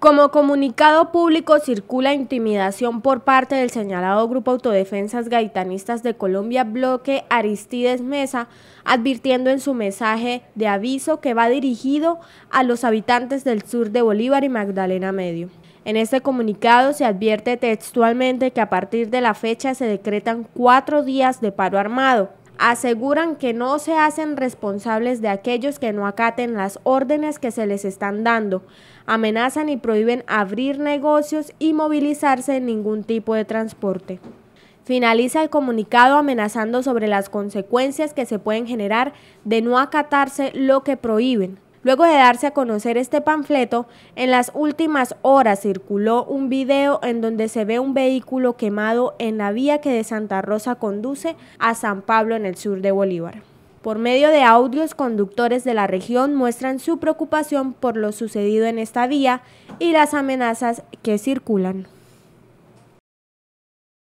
Como comunicado público circula intimidación por parte del señalado Grupo Autodefensas Gaitanistas de Colombia Bloque Aristides Mesa, advirtiendo en su mensaje de aviso que va dirigido a los habitantes del sur de Bolívar y Magdalena Medio. En este comunicado se advierte textualmente que a partir de la fecha se decretan cuatro días de paro armado, aseguran que no se hacen responsables de aquellos que no acaten las órdenes que se les están dando, amenazan y prohíben abrir negocios y movilizarse en ningún tipo de transporte. Finaliza el comunicado amenazando sobre las consecuencias que se pueden generar de no acatarse lo que prohíben, Luego de darse a conocer este panfleto, en las últimas horas circuló un video en donde se ve un vehículo quemado en la vía que de Santa Rosa conduce a San Pablo en el sur de Bolívar. Por medio de audios, conductores de la región muestran su preocupación por lo sucedido en esta vía y las amenazas que circulan.